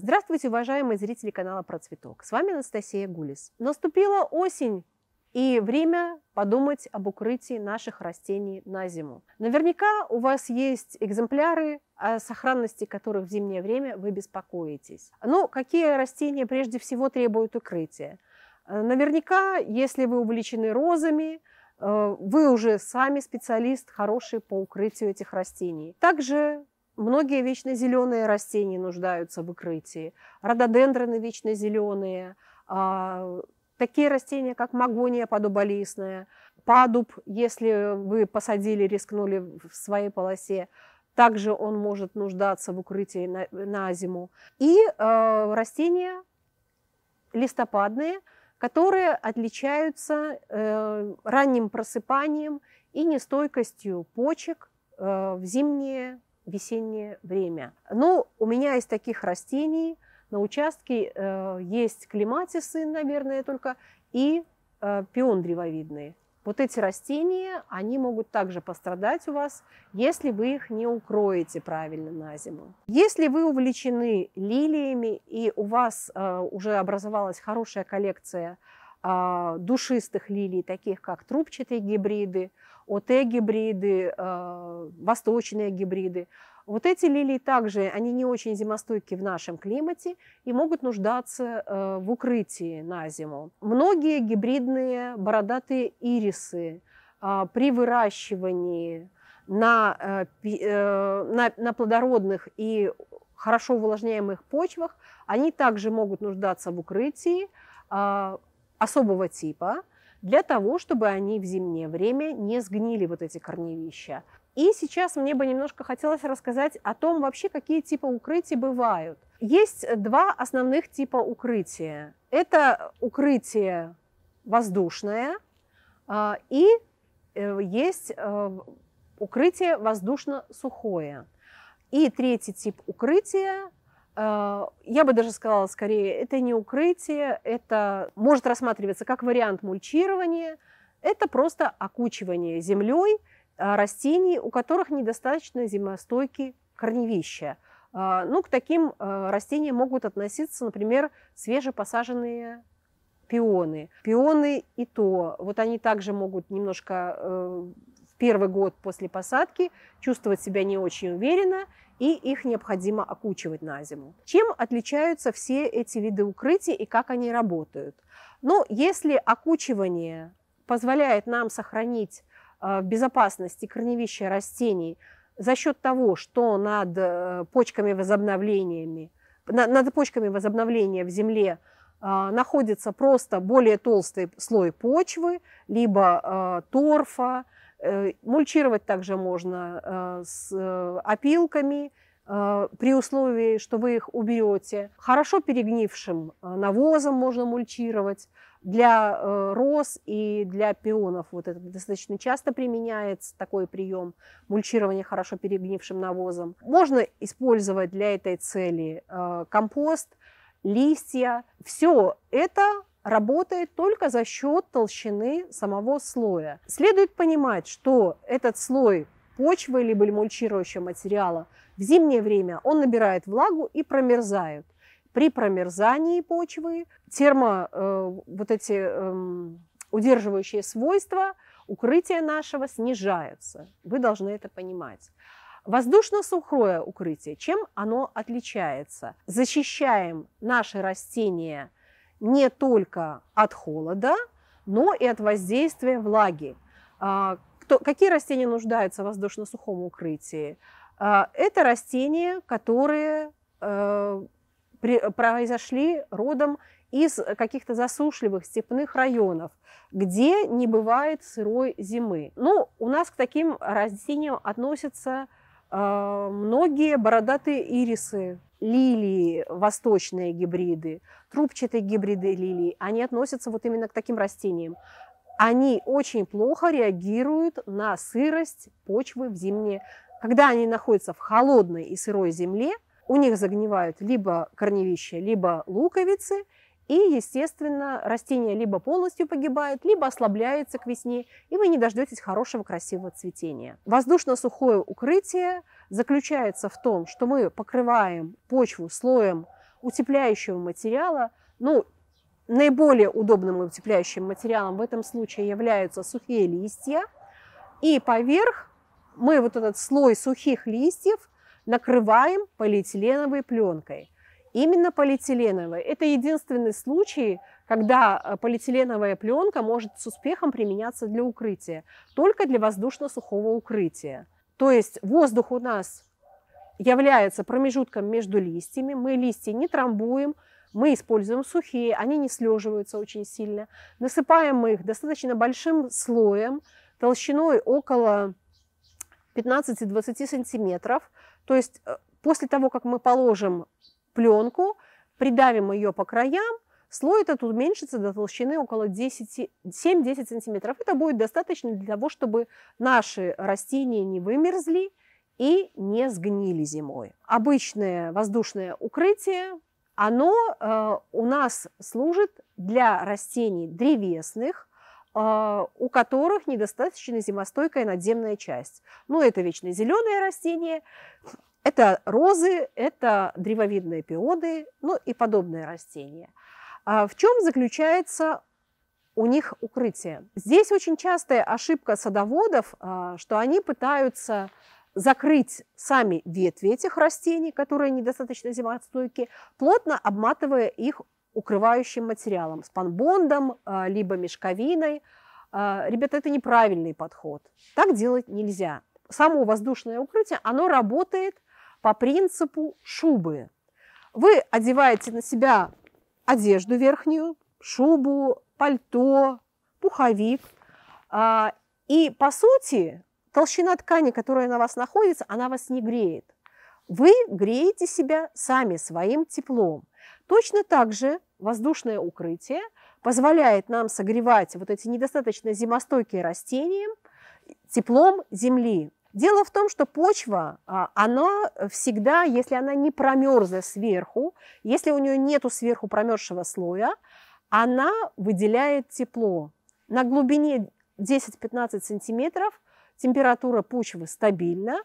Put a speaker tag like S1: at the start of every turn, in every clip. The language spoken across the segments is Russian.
S1: Здравствуйте, уважаемые зрители канала Про Цветок. С вами Анастасия Гулис. Наступила осень, и время подумать об укрытии наших растений на зиму. Наверняка у вас есть экземпляры, о сохранности которых в зимнее время вы беспокоитесь. Но какие растения прежде всего требуют укрытия? Э, наверняка, если вы увлечены розами, э, вы уже сами специалист хороший по укрытию этих растений. Также Многие вечно зеленые растения нуждаются в укрытии. Рододендроны вечно зеленые, а, такие растения, как магония подоболистная, падуб, если вы посадили, рискнули в своей полосе, также он может нуждаться в укрытии на, на зиму. И э, растения листопадные, которые отличаются э, ранним просыпанием и нестойкостью почек э, в зимние весеннее время. Но ну, у меня из таких растений на участке э, есть клематисы, наверное, только, и э, пион древовидные. Вот эти растения, они могут также пострадать у вас, если вы их не укроете правильно на зиму. Если вы увлечены лилиями и у вас э, уже образовалась хорошая коллекция э, душистых лилий, таких как трубчатые гибриды, ОТ-гибриды, э, восточные гибриды. Вот эти лилии также, они не очень зимостойки в нашем климате и могут нуждаться э, в укрытии на зиму. Многие гибридные бородатые ирисы э, при выращивании на, на, на плодородных и хорошо увлажняемых почвах, они также могут нуждаться в укрытии особого типа – для того, чтобы они в зимнее время не сгнили вот эти корневища. И сейчас мне бы немножко хотелось рассказать о том вообще, какие типы укрытий бывают. Есть два основных типа укрытия. Это укрытие воздушное а, и э, есть э, укрытие воздушно-сухое. И третий тип укрытия Э, я бы даже сказала скорее, это не укрытие, это может рассматриваться как вариант мульчирования, это просто окучивание землей э, растений, у которых недостаточно зимостойкие корневища. Э, ну, к таким растениям могут относиться, например, свежепосаженные пионы. Пионы и то, вот они также могут немножко в первый год после посадки чувствовать себя не очень уверенно, и их необходимо окучивать на зиму. Чем отличаются все эти виды укрытий и как они работают? Ну, если окучивание позволяет нам сохранить э, в безопасности корневища растений за счет того, что над э, почками возобновлениями, над почками возобновления в земле э, находится просто более толстый слой почвы, либо торфа, Э, мульчировать также можно э, с э, опилками, при условии, что вы их уберете. Хорошо перегнившим навозом можно мульчировать. Для роз и для пионов вот это достаточно часто применяется такой прием мульчирования хорошо перегнившим навозом. Можно использовать для этой цели компост, листья. Все это работает только за счет толщины самого слоя. Следует понимать, что этот слой почвы либо мульчирующего материала в зимнее время он набирает влагу и промерзает. При промерзании почвы термо, э, вот эти э, удерживающие свойства укрытия нашего снижаются. Вы должны это понимать. Воздушно-сухое укрытие, чем оно отличается? Защищаем наши растения – не только от холода, но и от воздействия влаги. А, кто, какие растения нуждаются в воздушно-сухом укрытии? А, это растения, которые э, произошли родом из каких-то засушливых степных районов, где не бывает сырой зимы. Ну, у нас к таким растениям относятся а, многие бородатые ирисы, лилии, восточные гибриды, трубчатые гибриды лилий, они относятся вот именно к таким растениям. Они очень плохо реагируют на сырость почвы в зимние. Когда они находятся в холодной и сырой земле, у них загнивают либо корневища, либо луковицы – и, естественно, растение либо полностью погибает, либо ослабляется к весне, и вы не дождетесь хорошего красивого цветения. Воздушно-сухое укрытие заключается в том, что мы покрываем почву слоем утепляющего материала. Ну, наиболее удобным утепляющим материалом в этом случае являются сухие листья. И поверх мы вот этот слой сухих листьев накрываем полиэтиленовой пленкой – именно полиэтиленовая. Это единственный случай, когда э, полиэтиленовая пленка может с успехом применяться для укрытия, только для воздушно-сухого укрытия. То есть воздух у нас является промежутком между листьями, мы листья не трамбуем, мы используем сухие, они не слеживаются очень сильно. Насыпаем мы их достаточно большим слоем, толщиной около 15-20 сантиметров. То есть э, после того, как мы положим пленку, придавим ее по краям, слой этот уменьшится до толщины около 7-10 сантиметров. Это будет достаточно для того, чтобы наши растения не вымерзли и не сгнили зимой. Обычное воздушное укрытие, оно э, у нас служит для растений древесных, а, у которых недостаточно зимостойкая надземная часть. Ну, это вечно зеленые растения, это розы, это древовидные пионы, ну и подобные растения. А в чем заключается у них укрытие? Здесь очень частая ошибка садоводов, а, что они пытаются закрыть сами ветви этих растений, которые недостаточно зимостойкие, плотно обматывая их укрывающим материалом, спанбондом, а, либо мешковиной. А, ребята, это неправильный подход. Так делать нельзя. Само воздушное укрытие, оно работает по принципу шубы. Вы одеваете на себя одежду верхнюю, шубу, пальто, пуховик. А, и, по сути, толщина ткани, которая на вас находится, она вас не греет. Вы греете себя сами своим теплом – Точно так же воздушное укрытие позволяет нам согревать вот эти недостаточно зимостойкие растения теплом земли. Дело в том, что почва, а, она всегда, если она не промерзла сверху, если у нее нету сверху промерзшего слоя, она выделяет тепло. На глубине 10-15 сантиметров температура почвы стабильна,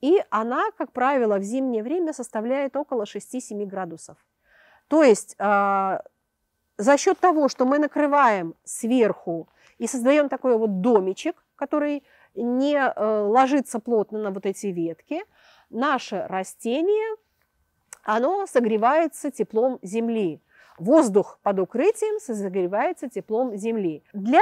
S1: и она, как правило, в зимнее время составляет около 6-7 градусов. То есть а, за счет того, что мы накрываем сверху и создаем такой вот домичек, который не э, ложится плотно на вот эти ветки, наше растение, оно согревается теплом земли. Воздух под укрытием согревается теплом земли. Для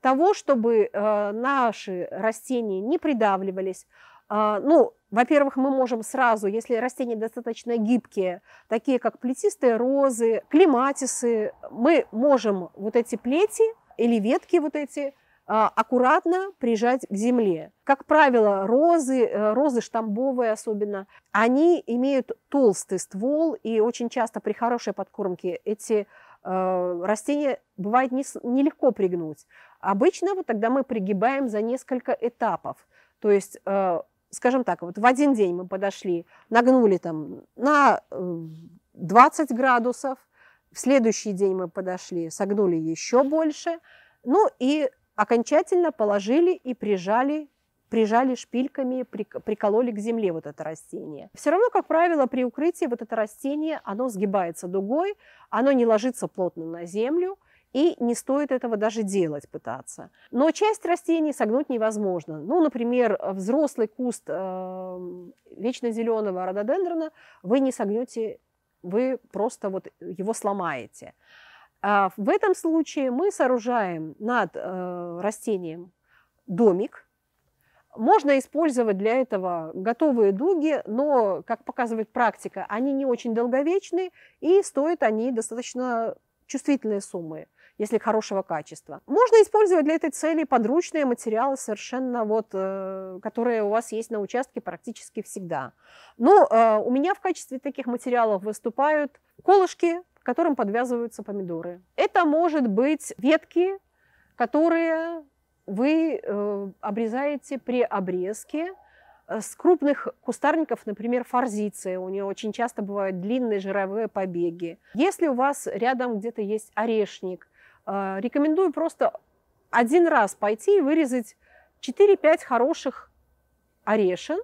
S1: того, чтобы э, наши растения не придавливались, а, ну, во-первых, мы можем сразу, если растения достаточно гибкие, такие как плетистые розы, клематисы, мы можем вот эти плети или ветки вот эти а, аккуратно прижать к земле. Как правило, розы, э, розы штамбовые особенно, они имеют толстый ствол, и очень часто при хорошей подкормке эти э, растения бывает нелегко пригнуть. Обычно вот тогда мы пригибаем за несколько этапов. То есть э, скажем так, вот в один день мы подошли, нагнули там на 20 э, градусов, в следующий день мы подошли, согнули еще больше, ну и окончательно положили и прижали прижали шпильками, прикололи к земле вот это растение. Все равно, как правило, при укрытии вот это растение, оно сгибается дугой, оно не ложится плотно на землю – и не стоит этого даже делать, пытаться. Но часть растений согнуть невозможно. Ну, например, взрослый куст э, вечно зеленого рододендрона вы не согнете, вы просто вот его сломаете. А в этом случае мы сооружаем над э, растением домик. Можно использовать для этого готовые дуги, но, как показывает практика, они не очень долговечны и стоят они достаточно чувствительные суммы если хорошего качества. Можно использовать для этой цели подручные материалы совершенно вот, э, которые у вас есть на участке практически всегда. Но ну, э, у меня в качестве таких материалов выступают колышки, к которым подвязываются помидоры. Это может быть ветки, которые вы э, обрезаете при обрезке с крупных кустарников, например, форзиция, у нее очень часто бывают длинные жировые побеги. Если у вас рядом где-то есть орешник, Э, рекомендую просто один раз пойти и вырезать 4-5 хороших орешин,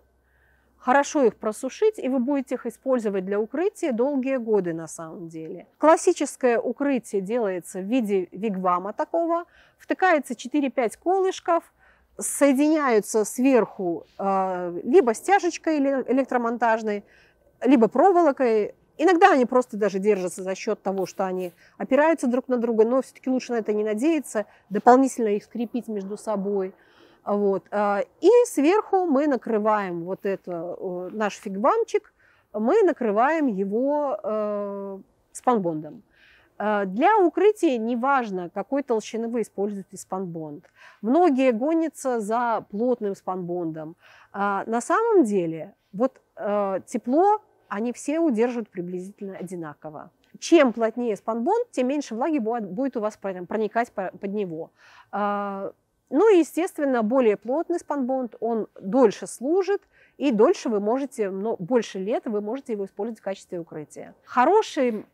S1: хорошо их просушить, и вы будете их использовать для укрытия долгие годы на самом деле. Классическое укрытие делается в виде вигвама такого. Втыкается 4-5 колышков, соединяются сверху э, либо стяжечкой электромонтажной, либо проволокой Иногда они просто даже держатся за счет того, что они опираются друг на друга, но все-таки лучше на это не надеяться, дополнительно их скрепить между собой. Вот. А, и сверху мы накрываем вот это э, наш фигвамчик, мы накрываем его э, спанбондом. Э, для укрытия неважно, какой толщины вы используете спанбонд. Многие гонятся за плотным спанбондом. А, на самом деле, вот э, тепло они все удерживают приблизительно одинаково. Чем плотнее спанбонд, тем меньше влаги будет у вас проникать под него. А, ну и, естественно, более плотный спанбонд, он дольше служит, и дольше вы можете, но больше лет вы можете его использовать в качестве укрытия. Хороший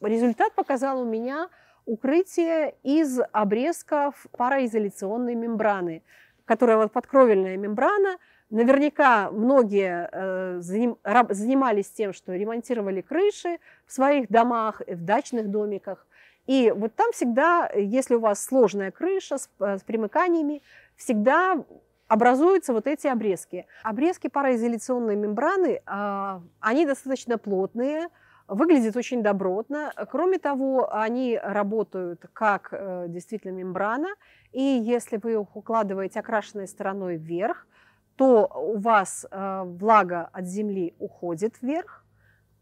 S1: результат показал у меня укрытие из обрезков пароизоляционной мембраны, которая вот подкровельная мембрана – Наверняка многие э, занимались тем, что ремонтировали крыши в своих домах, э, в дачных домиках. И вот там всегда, э, если у вас сложная крыша с, с примыканиями, всегда образуются вот эти обрезки. Обрезки пароизоляционной мембраны, а, они достаточно плотные, выглядят очень добротно. Кроме того, они работают как действительно мембрана, и если вы их укладываете окрашенной стороной вверх, то у вас э, влага от земли уходит вверх,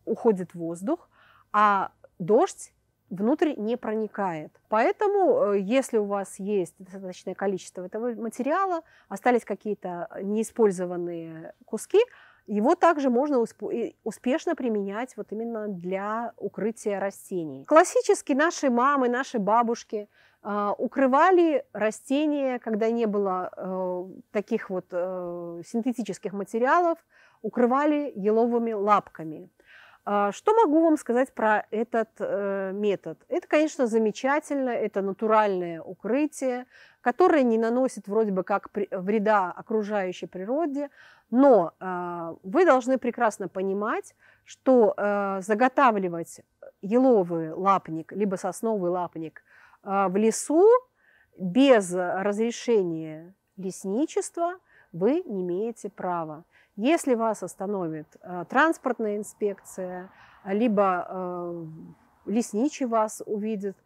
S1: уходит воздух, а дождь внутрь не проникает. Поэтому, э, если у вас есть достаточное количество этого материала, остались какие-то э, неиспользованные куски, его также можно успешно применять вот именно для укрытия растений. Классически наши мамы, наши бабушки – а, укрывали растения, когда не было э, таких вот э, синтетических материалов, укрывали еловыми лапками. А, что могу вам сказать про этот э, метод? Это, конечно, замечательно, это натуральное укрытие, которое не наносит вроде бы как вреда окружающей природе, но а, вы должны прекрасно понимать, что заготавливать еловый лапник либо сосновый лапник а, в лесу без разрешения лесничества вы не имеете права. Если вас остановит а, транспортная инспекция, либо а, лесничий вас увидит,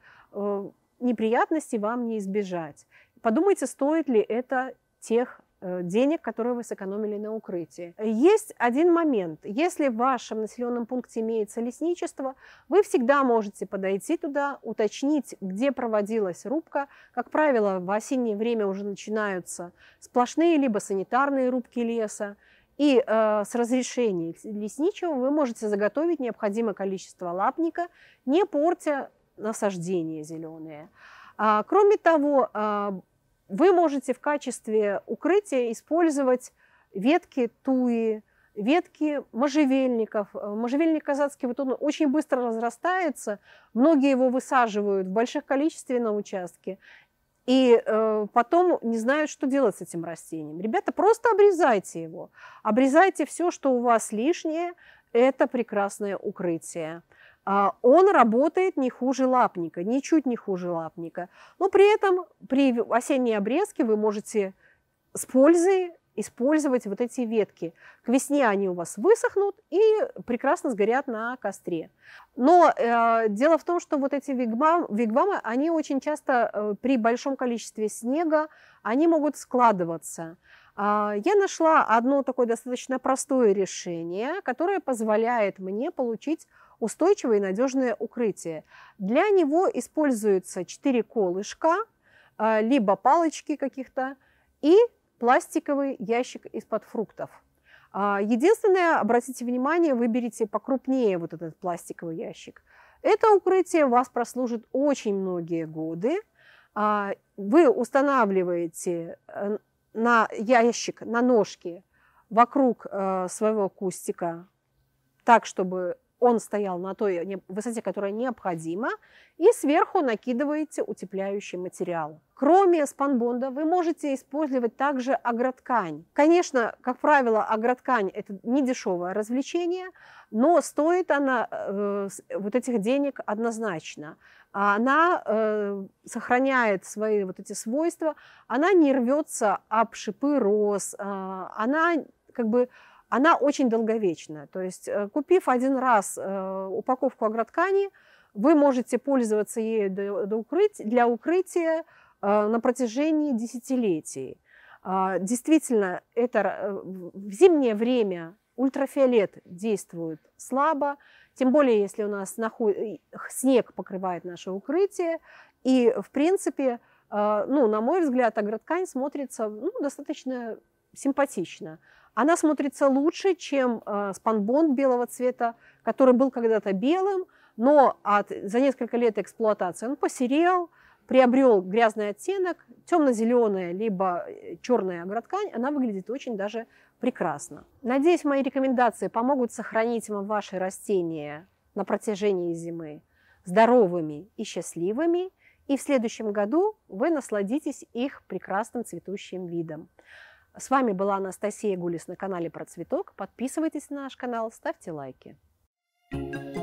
S1: неприятности вам не избежать. Подумайте, стоит ли это тех Э, денег, которые вы сэкономили на укрытии. Есть один момент. Если в вашем населенном пункте имеется лесничество, вы всегда можете подойти туда, уточнить, где проводилась рубка. Как правило, в осеннее время уже начинаются сплошные либо санитарные рубки леса, и э, с разрешения лесничего вы можете заготовить необходимое количество лапника, не портя насаждения зеленые. А, кроме того, а, вы можете в качестве укрытия использовать ветки туи, ветки можжевельников. Э, можжевельник казацкий, вот он очень быстро разрастается, многие его высаживают в больших количестве на участке. И э, потом не знают, что делать с этим растением. Ребята, просто обрезайте его. Обрезайте все, что у вас лишнее. Это прекрасное укрытие. А, он работает не хуже лапника, ничуть не хуже лапника. Но при этом при осенней обрезке вы можете с пользой использовать вот эти ветки. К весне они у вас высохнут и прекрасно сгорят на костре. Но э, дело в том, что вот эти вигвам, вигвамы, они очень часто э, при большом количестве снега, они могут складываться. Э, я нашла одно такое достаточно простое решение, которое позволяет мне получить устойчивое и надежное укрытие. Для него используются 4 колышка, а, либо палочки каких-то и пластиковый ящик из-под фруктов. А, единственное, обратите внимание, выберите покрупнее вот этот пластиковый ящик. Это укрытие вас прослужит очень многие годы. А, вы устанавливаете э, на ящик, на ножки вокруг э, своего кустика так, чтобы он стоял на той высоте, которая необходима, и сверху накидываете утепляющий материал. Кроме спанбонда вы можете использовать также агроткань. Конечно, как правило, агроткань – это не дешевое развлечение, но стоит она э, вот этих денег однозначно. Она э, сохраняет свои вот эти свойства, она не рвется об шипы роз, э, она как бы она очень долговечна. То есть, э, купив один раз э, упаковку агроткани, вы можете пользоваться ею для укрытия э, на протяжении десятилетий. А, действительно, это в зимнее время ультрафиолет действует слабо, тем более, если у нас наход... снег покрывает наше укрытие. И, в принципе, ну, на мой взгляд, агроткань смотрится ну, достаточно симпатично. Она смотрится лучше, чем э, спанбонд белого цвета, который был когда-то белым, но от, за несколько лет эксплуатации он посерел, приобрел грязный оттенок, темно-зеленая либо э, черная агроткань, она выглядит очень даже прекрасно. Надеюсь, мои рекомендации помогут сохранить вам ваши растения на протяжении зимы здоровыми и счастливыми, и в следующем году вы насладитесь их прекрасным цветущим видом. С вами была Анастасия Гулис на канале Про Цветок. Подписывайтесь на наш канал, ставьте лайки. thank you